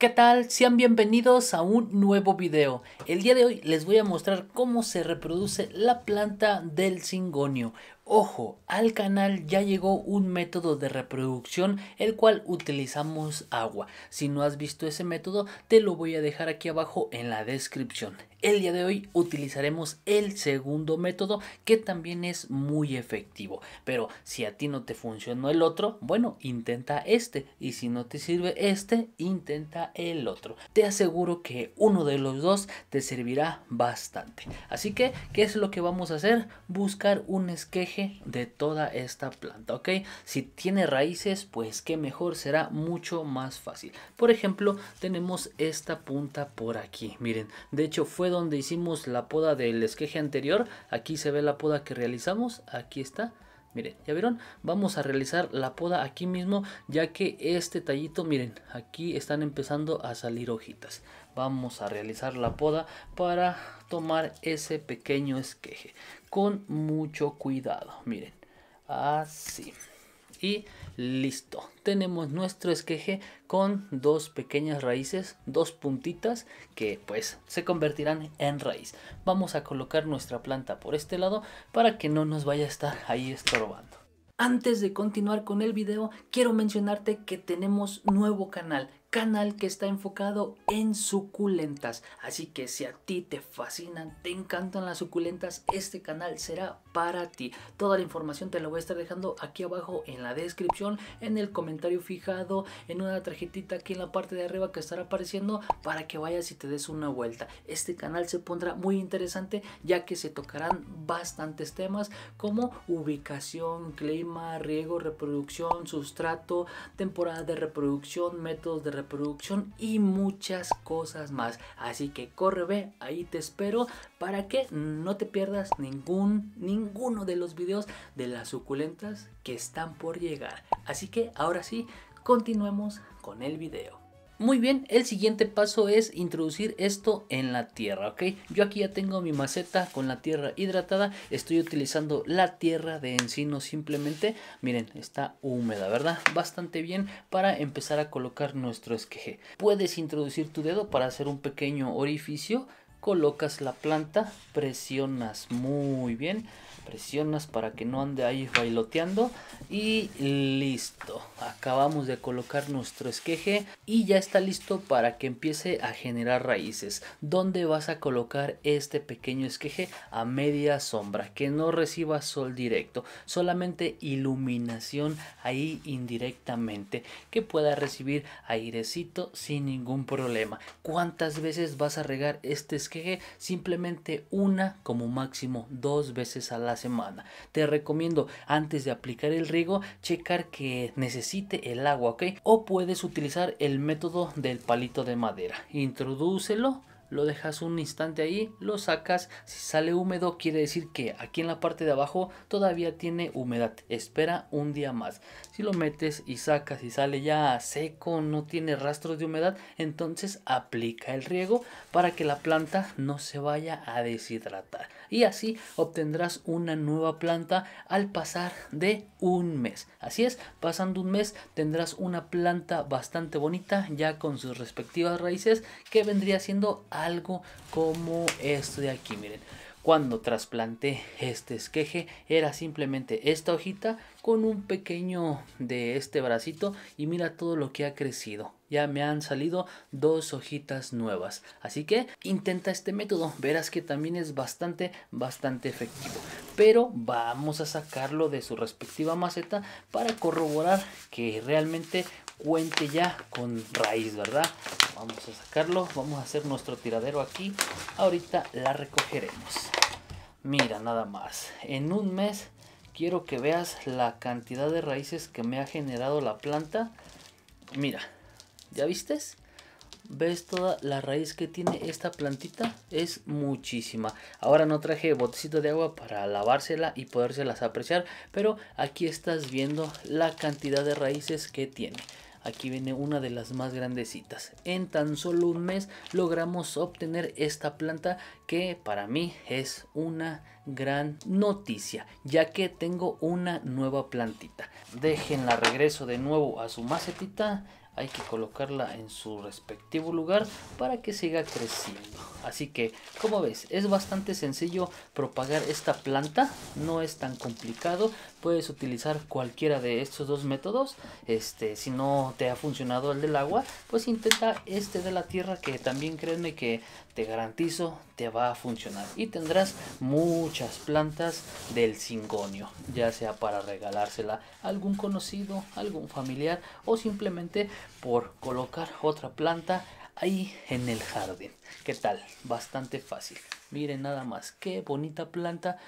¿Qué tal? Sean bienvenidos a un nuevo video. El día de hoy les voy a mostrar cómo se reproduce la planta del cingonio. Ojo, al canal ya llegó un método de reproducción el cual utilizamos agua. Si no has visto ese método te lo voy a dejar aquí abajo en la descripción. El día de hoy utilizaremos el segundo método que también es muy efectivo. Pero si a ti no te funcionó el otro, bueno, intenta este. Y si no te sirve este, intenta el otro. Te aseguro que uno de los dos te servirá bastante. Así que, ¿qué es lo que vamos a hacer? Buscar un esqueje de toda esta planta, ¿ok? Si tiene raíces, pues qué mejor, será mucho más fácil. Por ejemplo, tenemos esta punta por aquí. Miren, de hecho fue donde hicimos la poda del esqueje anterior. Aquí se ve la poda que realizamos. Aquí está. Miren, ¿ya vieron? Vamos a realizar la poda aquí mismo, ya que este tallito, miren, aquí están empezando a salir hojitas. Vamos a realizar la poda para tomar ese pequeño esqueje con mucho cuidado. Miren, así y listo. Tenemos nuestro esqueje con dos pequeñas raíces, dos puntitas que pues se convertirán en raíz. Vamos a colocar nuestra planta por este lado para que no nos vaya a estar ahí estorbando. Antes de continuar con el video, quiero mencionarte que tenemos nuevo canal canal que está enfocado en suculentas. Así que si a ti te fascinan, te encantan las suculentas, este canal será para ti. Toda la información te la voy a estar dejando aquí abajo en la descripción, en el comentario fijado, en una tarjetita aquí en la parte de arriba que estará apareciendo para que vayas y te des una vuelta. Este canal se pondrá muy interesante ya que se tocarán bastantes temas como ubicación, clima, riego, reproducción, sustrato, temporada de reproducción, métodos de reproducción y muchas cosas más. Así que corre, ve, ahí te espero para que no te pierdas ningún, ninguno de los videos de las suculentas que están por llegar. Así que ahora sí, continuemos con el video. Muy bien, el siguiente paso es introducir esto en la tierra, ¿ok? Yo aquí ya tengo mi maceta con la tierra hidratada, estoy utilizando la tierra de encino simplemente, miren, está húmeda, ¿verdad? Bastante bien para empezar a colocar nuestro esqueje. Puedes introducir tu dedo para hacer un pequeño orificio colocas la planta, presionas muy bien, presionas para que no ande ahí bailoteando y listo. Acabamos de colocar nuestro esqueje y ya está listo para que empiece a generar raíces. ¿Dónde vas a colocar este pequeño esqueje? A media sombra, que no reciba sol directo, solamente iluminación ahí indirectamente, que pueda recibir airecito sin ningún problema. ¿Cuántas veces vas a regar este esqueje? simplemente una como máximo dos veces a la semana. Te recomiendo antes de aplicar el riego checar que necesite el agua, ¿ok? O puedes utilizar el método del palito de madera. Introdúcelo lo dejas un instante ahí, lo sacas, si sale húmedo quiere decir que aquí en la parte de abajo todavía tiene humedad, espera un día más. Si lo metes y sacas y sale ya seco, no tiene rastros de humedad, entonces aplica el riego para que la planta no se vaya a deshidratar. Y así obtendrás una nueva planta al pasar de un mes. Así es, pasando un mes tendrás una planta bastante bonita ya con sus respectivas raíces que vendría siendo algo como esto de aquí, miren. Cuando trasplanté este esqueje era simplemente esta hojita con un pequeño de este bracito y mira todo lo que ha crecido. Ya me han salido dos hojitas nuevas. Así que intenta este método. Verás que también es bastante, bastante efectivo. Pero vamos a sacarlo de su respectiva maceta para corroborar que realmente cuente ya con raíz, ¿verdad? Vamos a sacarlo, vamos a hacer nuestro tiradero aquí. Ahorita la recogeremos. Mira, nada más. En un mes quiero que veas la cantidad de raíces que me ha generado la planta. Mira, ¿ya viste? ¿Ves toda la raíz que tiene esta plantita? Es muchísima. Ahora no traje botecito de agua para lavársela y podérselas apreciar, pero aquí estás viendo la cantidad de raíces que tiene. Aquí viene una de las más grandecitas. En tan solo un mes logramos obtener esta planta que para mí es una gran noticia ya que tengo una nueva plantita. Déjenla regreso de nuevo a su macetita hay que colocarla en su respectivo lugar para que siga creciendo. Así que, como ves, es bastante sencillo propagar esta planta, no es tan complicado, puedes utilizar cualquiera de estos dos métodos. Este, si no te ha funcionado el del agua, pues intenta este de la tierra que también créeme que te garantizo te va a funcionar y tendrás muchas plantas del cingonio, ya sea para regalársela a algún conocido, algún familiar o simplemente por colocar otra planta ahí en el jardín. ¿Qué tal? Bastante fácil. Miren nada más, qué bonita planta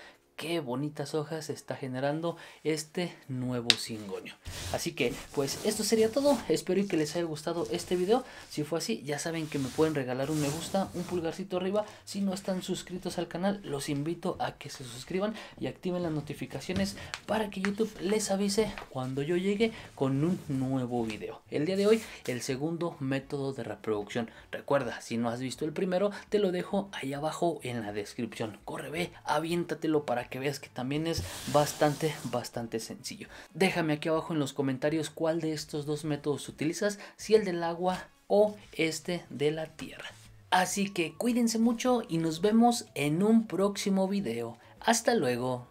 qué bonitas hojas está generando este nuevo cingoño. Así que pues esto sería todo, espero que les haya gustado este video, si fue así ya saben que me pueden regalar un me gusta, un pulgarcito arriba, si no están suscritos al canal los invito a que se suscriban y activen las notificaciones para que YouTube les avise cuando yo llegue con un nuevo video. El día de hoy el segundo método de reproducción, recuerda si no has visto el primero te lo dejo ahí abajo en la descripción, corre ve, aviéntatelo para que que veas que también es bastante, bastante sencillo. Déjame aquí abajo en los comentarios cuál de estos dos métodos utilizas, si el del agua o este de la tierra. Así que cuídense mucho y nos vemos en un próximo video. Hasta luego.